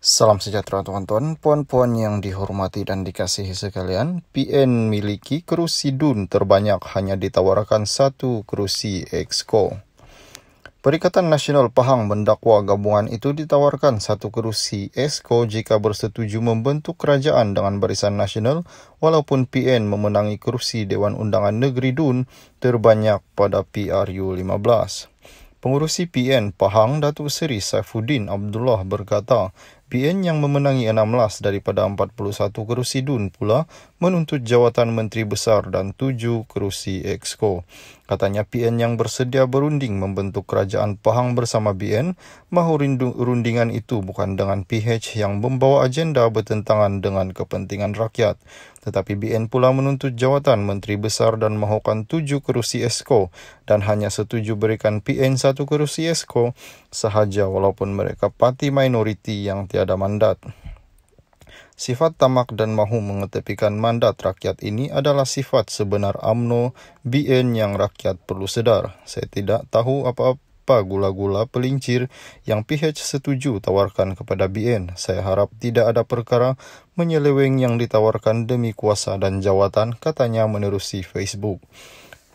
Salam sejahtera tuan-tuan, puan-puan yang dihormati dan dikasihi sekalian. PN miliki kerusi DUN terbanyak hanya ditawarkan satu kerusi EXCO. Perikatan Nasional Pahang mendakwa gabungan itu ditawarkan satu kerusi EXCO jika bersetuju membentuk kerajaan dengan barisan nasional walaupun PN memenangi kerusi Dewan Undangan Negeri DUN terbanyak pada PRU 15. Pengurusi PN Pahang Datuk Seri Saifuddin Abdullah berkata, PN yang memenangi 16 daripada 41 kerusi DUN pula menuntut jawatan Menteri Besar dan 7 kerusi EXCO. Katanya PN yang bersedia berunding membentuk kerajaan Pahang bersama BN mahu rundingan itu bukan dengan PH yang membawa agenda bertentangan dengan kepentingan rakyat. Tetapi BN pula menuntut jawatan Menteri Besar dan mahukan 7 kerusi EXCO dan hanya setuju berikan PN satu kerusi EXCO sahaja walaupun mereka parti minoriti yang tiada tiada mandat. Sifat tamak dan mahu mengetepikan mandat rakyat ini adalah sifat sebenar AMNO BN yang rakyat perlu sedar. Saya tidak tahu apa-apa gula-gula pelincir yang PH setuju tawarkan kepada BN. Saya harap tidak ada perkara menyeleweng yang ditawarkan demi kuasa dan jawatan, katanya menerusi Facebook.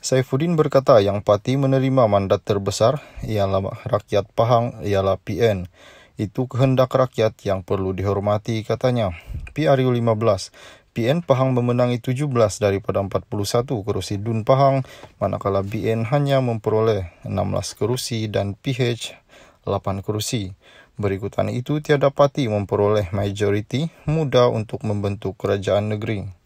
Saifuddin berkata yang parti menerima mandat terbesar ialah rakyat Pahang ialah PN. Itu kehendak rakyat yang perlu dihormati, katanya. PRU 15, BN Pahang memenangi 17 daripada 41 kerusi DUN Pahang, manakala BN hanya memperoleh 16 kerusi dan PH 8 kerusi. Berikutan itu tiada parti memperoleh majoriti muda untuk membentuk kerajaan negeri.